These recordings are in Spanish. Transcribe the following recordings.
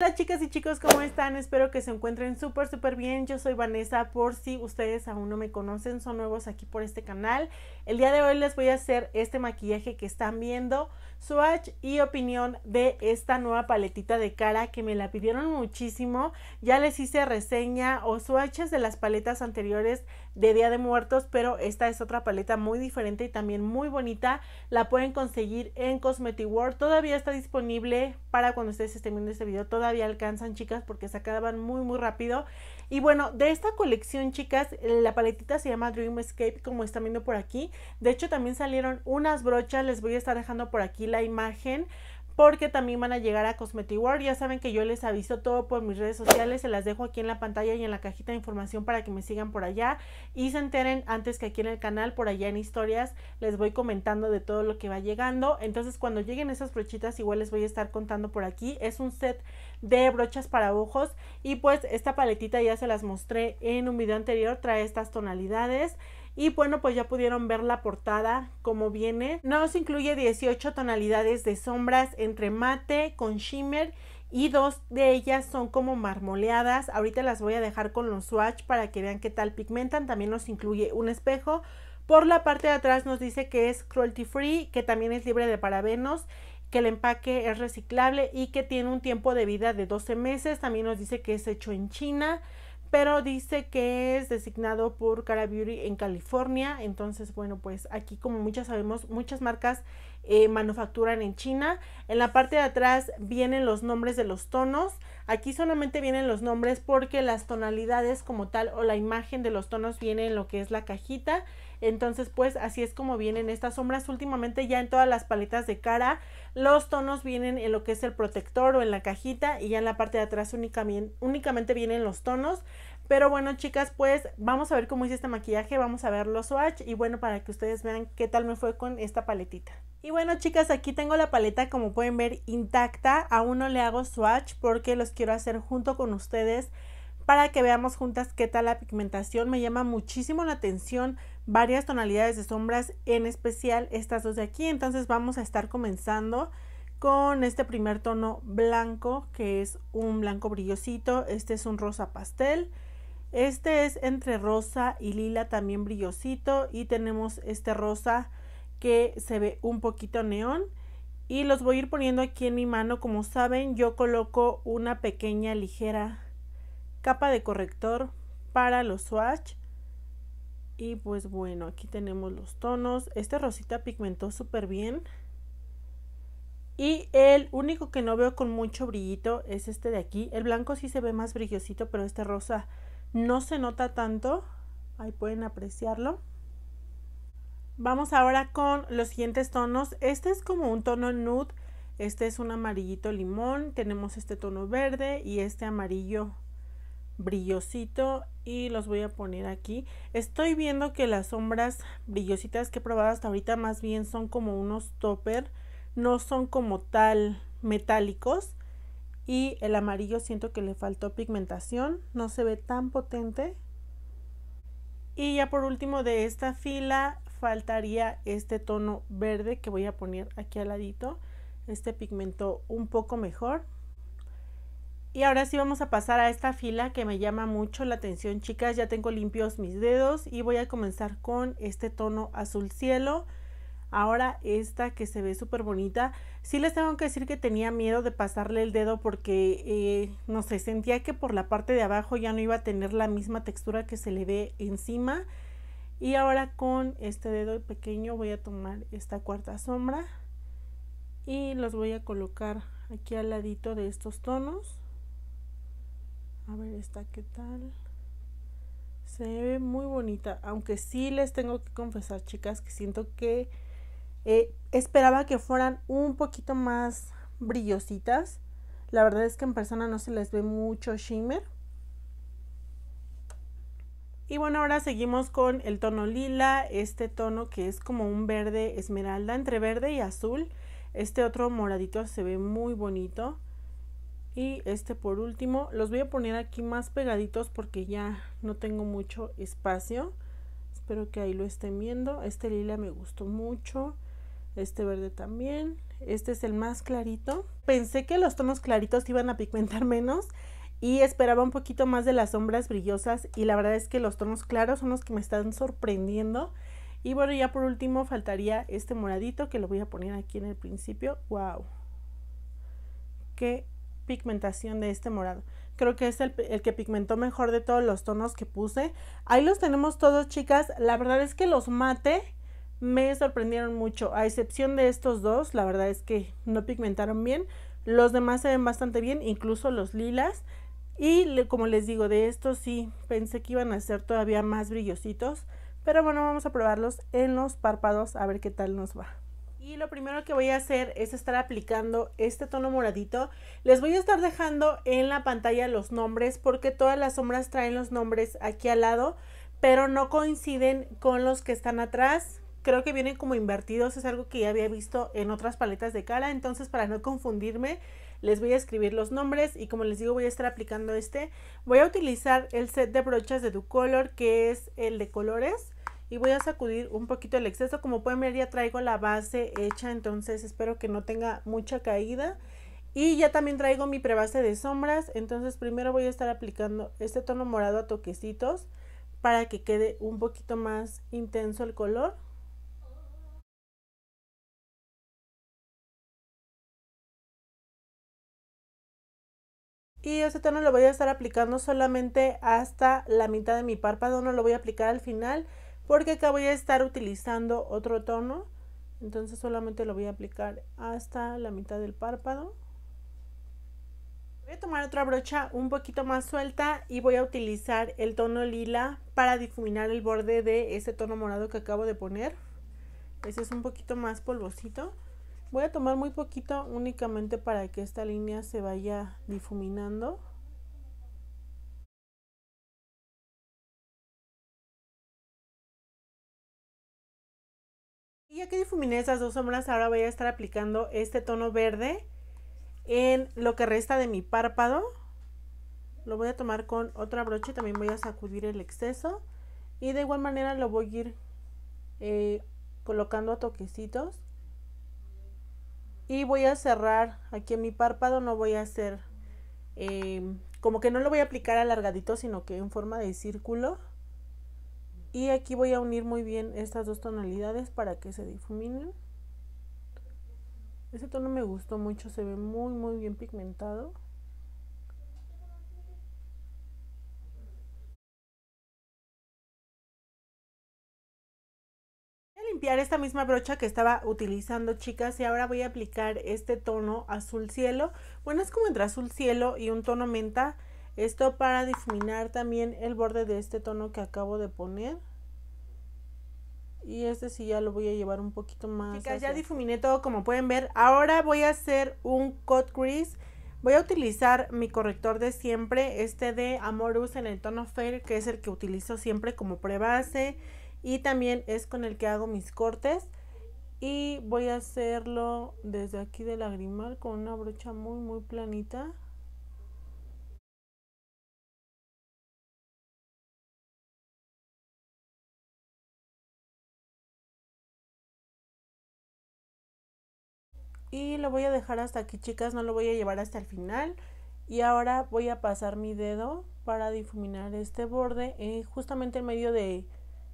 Hola chicas y chicos, ¿cómo están? Espero que se encuentren súper, súper bien. Yo soy Vanessa, por si ustedes aún no me conocen, son nuevos aquí por este canal. El día de hoy les voy a hacer este maquillaje que están viendo, swatch y opinión de esta nueva paletita de cara que me la pidieron muchísimo. Ya les hice reseña o swatches de las paletas anteriores de Día de Muertos, pero esta es otra paleta muy diferente y también muy bonita. La pueden conseguir en Cosmetic World. Todavía está disponible para cuando ustedes estén viendo este video. Todavía alcanzan, chicas, porque se acaban muy, muy rápido. Y bueno, de esta colección, chicas, la paletita se llama Dream Escape, como están viendo por aquí. De hecho, también salieron unas brochas. Les voy a estar dejando por aquí la imagen porque también van a llegar a Cosmetic World. Ya saben que yo les aviso todo por mis redes sociales, se las dejo aquí en la pantalla y en la cajita de información para que me sigan por allá y se enteren antes que aquí en el canal, por allá en historias, les voy comentando de todo lo que va llegando. Entonces cuando lleguen esas brochitas igual les voy a estar contando por aquí. Es un set de brochas para ojos y pues esta paletita ya se las mostré en un video anterior, trae estas tonalidades. Y bueno, pues ya pudieron ver la portada como viene. Nos incluye 18 tonalidades de sombras entre mate con shimmer y dos de ellas son como marmoleadas. Ahorita las voy a dejar con los swatch para que vean qué tal pigmentan. También nos incluye un espejo. Por la parte de atrás nos dice que es cruelty free, que también es libre de parabenos, que el empaque es reciclable y que tiene un tiempo de vida de 12 meses. También nos dice que es hecho en China pero dice que es designado por Cara Beauty en California. Entonces, bueno, pues aquí como muchas sabemos, muchas marcas eh, manufacturan en China. En la parte de atrás vienen los nombres de los tonos. Aquí solamente vienen los nombres porque las tonalidades como tal o la imagen de los tonos viene en lo que es la cajita. Entonces, pues así es como vienen estas sombras. Últimamente ya en todas las paletas de cara, los tonos vienen en lo que es el protector o en la cajita y ya en la parte de atrás únicamente, vienen los tonos. Pero bueno, chicas, pues vamos a ver cómo hice este maquillaje, vamos a ver los swatch y bueno, para que ustedes vean qué tal me fue con esta paletita. Y bueno, chicas, aquí tengo la paleta, como pueden ver, intacta. Aún no le hago swatch porque los quiero hacer junto con ustedes para que veamos juntas qué tal la pigmentación. Me llama muchísimo la atención varias tonalidades de sombras, en especial estas dos de aquí. Entonces vamos a estar comenzando con este primer tono blanco, que es un blanco brillosito. Este es un rosa pastel. Este es entre rosa y lila, también brillosito. Y tenemos este rosa que se ve un poquito neón. Y los voy a ir poniendo aquí en mi mano. Como saben, yo coloco una pequeña, ligera capa de corrector para los swatch y pues bueno, aquí tenemos los tonos. Este rosita pigmentó súper bien. Y el único que no veo con mucho brillito es este de aquí. El blanco sí se ve más brillosito, pero este rosa no se nota tanto. Ahí pueden apreciarlo. Vamos ahora con los siguientes tonos. Este es como un tono nude. Este es un amarillito limón. Tenemos este tono verde y este amarillo brillosito y los voy a poner aquí. Estoy viendo que las sombras brillositas que he probado hasta ahorita más bien son como unos topper, no son como tal metálicos y el amarillo siento que le faltó pigmentación, no se ve tan potente. Y ya por último de esta fila faltaría este tono verde que voy a poner aquí al ladito. Este pigmentó un poco mejor, y ahora sí vamos a pasar a esta fila que me llama mucho la atención, chicas. Ya tengo limpios mis dedos y voy a comenzar con este tono azul cielo. Ahora esta que se ve súper bonita. Sí les tengo que decir que tenía miedo de pasarle el dedo porque, eh, no sé, sentía que por la parte de abajo ya no iba a tener la misma textura que se le ve encima. Y ahora con este dedo pequeño voy a tomar esta cuarta sombra y los voy a colocar aquí al ladito de estos tonos. A ver esta, ¿qué tal? Se ve muy bonita, aunque sí les tengo que confesar, chicas, que siento que eh, esperaba que fueran un poquito más brillositas. La verdad es que en persona no se les ve mucho shimmer. Y bueno, ahora seguimos con el tono lila, este tono que es como un verde esmeralda entre verde y azul. Este otro moradito se ve muy bonito y este por último los voy a poner aquí más pegaditos porque ya no tengo mucho espacio espero que ahí lo estén viendo este lila me gustó mucho este verde también este es el más clarito pensé que los tonos claritos iban a pigmentar menos y esperaba un poquito más de las sombras brillosas y la verdad es que los tonos claros son los que me están sorprendiendo y bueno ya por último faltaría este moradito que lo voy a poner aquí en el principio wow qué pigmentación de este morado. Creo que es el, que pigmentó mejor de todos los tonos que puse. Ahí los tenemos todos, chicas. La verdad es que los mate me sorprendieron mucho. A excepción de estos dos, la verdad es que no pigmentaron bien. Los demás se ven bastante bien, incluso los lilas. Y como les digo, de estos sí pensé que iban a ser todavía más brillositos. Pero bueno, vamos a probarlos en los párpados a ver qué tal nos va. Y lo primero que voy a hacer es estar aplicando este tono moradito. Les voy a estar dejando en la pantalla los nombres porque todas las sombras traen los nombres aquí al lado, pero no coinciden con los que están atrás. Creo que vienen como invertidos, es algo que ya había visto en otras paletas de cara, entonces para no confundirme les voy a escribir los nombres y como les digo voy a estar aplicando este. Voy a utilizar el set de brochas de DuColor que es el de colores y voy a sacudir un poquito el exceso. Como pueden ver ya traigo la base hecha, entonces espero que no tenga mucha caída. Y ya también traigo mi prebase de sombras, entonces primero voy a estar aplicando este tono morado a toquecitos para que quede un poquito más intenso el color. Y este tono lo voy a estar aplicando solamente hasta la mitad de mi párpado, no lo voy a aplicar al final porque acá voy a estar utilizando otro tono entonces solamente lo voy a aplicar hasta la mitad del párpado voy a tomar otra brocha un poquito más suelta y voy a utilizar el tono lila para difuminar el borde de ese tono morado que acabo de poner ese es un poquito más polvosito voy a tomar muy poquito únicamente para que esta línea se vaya difuminando que difuminé esas dos sombras, ahora voy a estar aplicando este tono verde en lo que resta de mi párpado. Lo voy a tomar con otra brocha, también voy a sacudir el exceso. Y de igual manera lo voy a ir eh, colocando a toquecitos. Y voy a cerrar aquí en mi párpado, no voy a hacer... Eh, como que no lo voy a aplicar alargadito, sino que en forma de círculo y aquí voy a unir muy bien estas dos tonalidades para que se difuminen ese tono me gustó mucho se ve muy muy bien pigmentado voy a limpiar esta misma brocha que estaba utilizando chicas y ahora voy a aplicar este tono azul cielo bueno es como entre azul cielo y un tono menta esto para difuminar también el borde de este tono que acabo de poner. Y este sí ya lo voy a llevar un poquito más. Chicas, ya difuminé todo como pueden ver. Ahora voy a hacer un cut crease. Voy a utilizar mi corrector de siempre, este de Amorus en el tono Fair, que es el que utilizo siempre como prebase. Y también es con el que hago mis cortes. Y voy a hacerlo desde aquí de lagrimal con una brocha muy muy planita. y lo voy a dejar hasta aquí chicas, no lo voy a llevar hasta el final y ahora voy a pasar mi dedo para difuminar este borde eh, justamente en medio de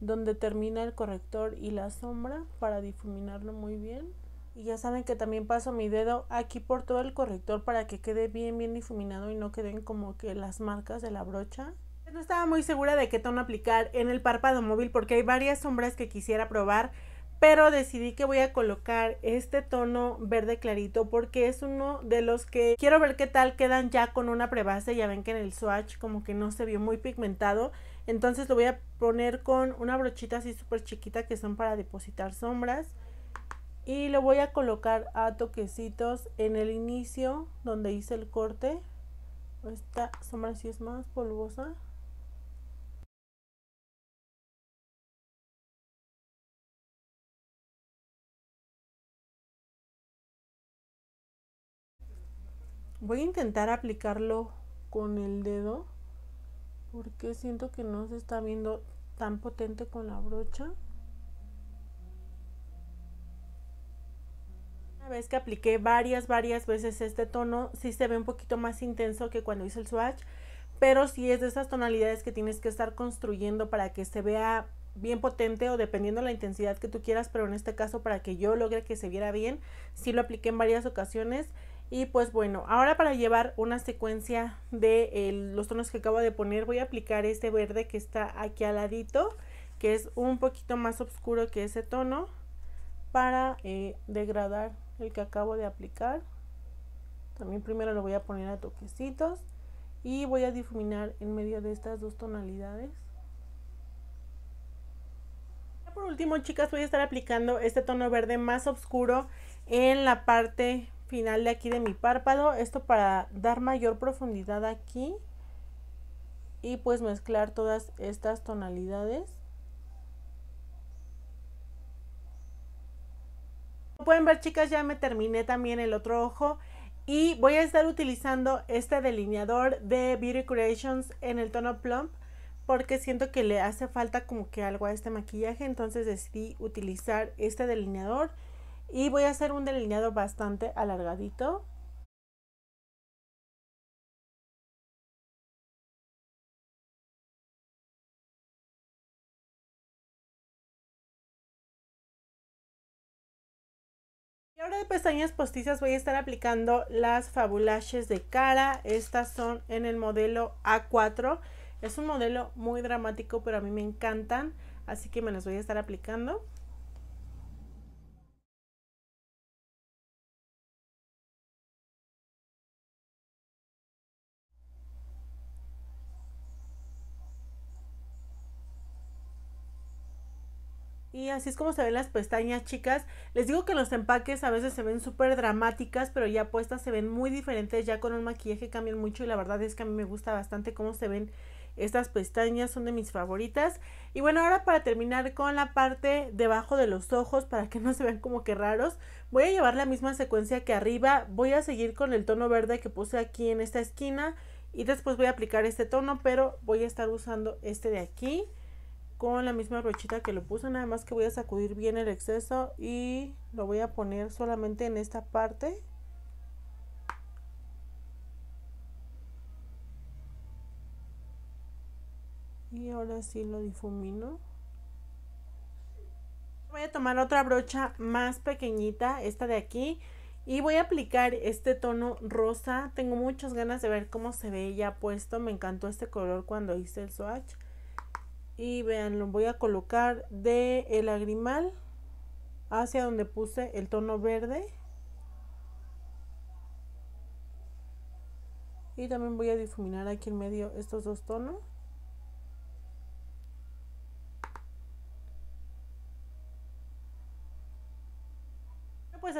donde termina el corrector y la sombra para difuminarlo muy bien y ya saben que también paso mi dedo aquí por todo el corrector para que quede bien bien difuminado y no queden como que las marcas de la brocha no estaba muy segura de qué tono aplicar en el párpado móvil porque hay varias sombras que quisiera probar pero decidí que voy a colocar este tono verde clarito porque es uno de los que quiero ver qué tal quedan ya con una prebase, ya ven que en el swatch como que no se vio muy pigmentado, entonces lo voy a poner con una brochita así súper chiquita que son para depositar sombras y lo voy a colocar a toquecitos en el inicio donde hice el corte, esta sombra sí es más polvosa. Voy a intentar aplicarlo con el dedo porque siento que no se está viendo tan potente con la brocha. Una vez que apliqué varias, varias veces este tono, sí se ve un poquito más intenso que cuando hice el swatch, pero sí es de esas tonalidades que tienes que estar construyendo para que se vea bien potente o dependiendo la intensidad que tú quieras, pero en este caso para que yo logre que se viera bien, sí lo apliqué en varias ocasiones y pues bueno, ahora para llevar una secuencia de los tonos que acabo de poner, voy a aplicar este verde que está aquí al ladito, que es un poquito más oscuro que ese tono, para eh, degradar el que acabo de aplicar. También primero lo voy a poner a toquecitos y voy a difuminar en medio de estas dos tonalidades por último, chicas, voy a estar aplicando este tono verde más oscuro en la parte final de aquí de mi párpado. Esto para dar mayor profundidad aquí. Y pues mezclar todas estas tonalidades. Como pueden ver chicas, ya me terminé también el otro ojo. Y voy a estar utilizando este delineador de Beauty Creations en el tono Plump porque siento que le hace falta como que algo a este maquillaje, entonces decidí utilizar este delineador y voy a hacer un delineado bastante alargadito Y ahora de pestañas postizas voy a estar aplicando las Fabulashes de cara. Estas son en el modelo A4. Es un modelo muy dramático, pero a mí me encantan. Así que me las voy a estar aplicando. Y así es como se ven las pestañas, chicas. Les digo que los empaques a veces se ven súper dramáticas, pero ya puestas se ven muy diferentes. Ya con un maquillaje cambian mucho y la verdad es que a mí me gusta bastante cómo se ven estas pestañas. Son de mis favoritas. Y bueno, ahora para terminar con la parte debajo de los ojos, para que no se vean como que raros, voy a llevar la misma secuencia que arriba. Voy a seguir con el tono verde que puse aquí en esta esquina. Y después voy a aplicar este tono, pero voy a estar usando este de aquí con la misma brochita que lo puse, nada más que voy a sacudir bien el exceso y lo voy a poner solamente en esta parte. Y ahora sí lo difumino. Voy a tomar otra brocha más pequeñita, esta de aquí, y voy a aplicar este tono rosa. Tengo muchas ganas de ver cómo se ve ya puesto, me encantó este color cuando hice el swatch y vean lo voy a colocar de el agrimal hacia donde puse el tono verde y también voy a difuminar aquí en medio estos dos tonos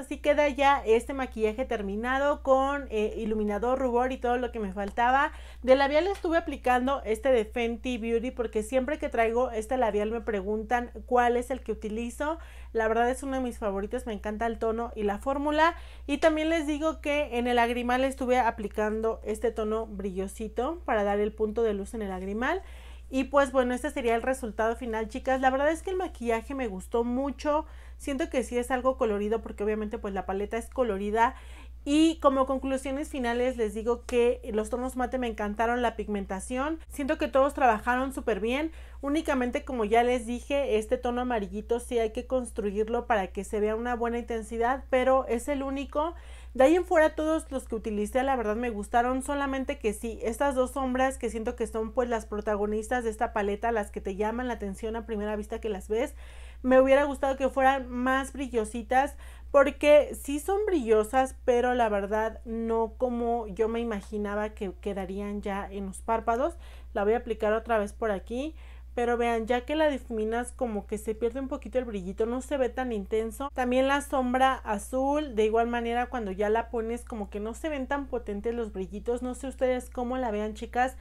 así queda ya este maquillaje terminado con eh, iluminador, rubor y todo lo que me faltaba. De labial estuve aplicando este de Fenty Beauty porque siempre que traigo este labial me preguntan cuál es el que utilizo. La verdad es uno de mis favoritos, me encanta el tono y la fórmula. Y también les digo que en el lagrimal estuve aplicando este tono brillosito para dar el punto de luz en el lagrimal. Y pues bueno, este sería el resultado final, chicas. La verdad es que el maquillaje me gustó mucho. Siento que sí es algo colorido porque obviamente pues la paleta es colorida y como conclusiones finales les digo que los tonos mate me encantaron la pigmentación. Siento que todos trabajaron súper bien. Únicamente como ya les dije, este tono amarillito sí hay que construirlo para que se vea una buena intensidad, pero es el único. De ahí en fuera todos los que utilicé la verdad me gustaron, solamente que sí, estas dos sombras que siento que son pues las protagonistas de esta paleta, las que te llaman la atención a primera vista que las ves, me hubiera gustado que fueran más brillositas porque sí son brillosas, pero la verdad no como yo me imaginaba que quedarían ya en los párpados. La voy a aplicar otra vez por aquí. Pero vean, ya que la difuminas como que se pierde un poquito el brillito, no se ve tan intenso. También la sombra azul, de igual manera cuando ya la pones como que no se ven tan potentes los brillitos. No sé ustedes cómo la vean chicas,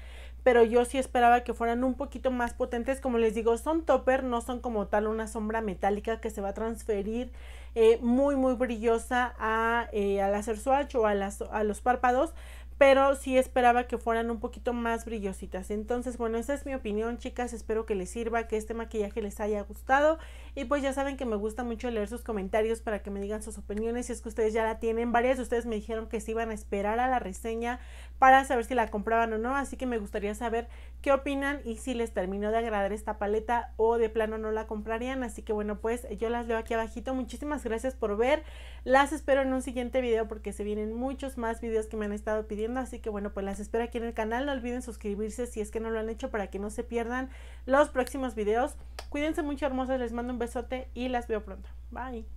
pero yo sí esperaba que fueran un poquito más potentes. Como les digo, son topper, no son como tal una sombra metálica que se va a transferir eh, muy, muy brillosa a, eh, al hacer swatch o a, las, a los párpados, pero sí esperaba que fueran un poquito más brillositas. Entonces, bueno, esa es mi opinión, chicas. Espero que les sirva, que este maquillaje les haya gustado y pues ya saben que me gusta mucho leer sus comentarios para que me digan sus opiniones, si es que ustedes ya la tienen. Varias de ustedes me dijeron que se iban a esperar a la reseña para saber si la compraban o no, así que me gustaría saber qué opinan y si les terminó de agradar esta paleta o de plano no la comprarían. Así que bueno, pues yo las leo aquí abajito. Muchísimas gracias por ver. Las espero en un siguiente video porque se vienen muchos más videos que me han estado pidiendo. Así que bueno, pues las espero aquí en el canal. No olviden suscribirse si es que no lo han hecho para que no se pierdan los próximos videos. Cuídense mucho, hermosas. Les mando un beso besote y las veo pronto. Bye.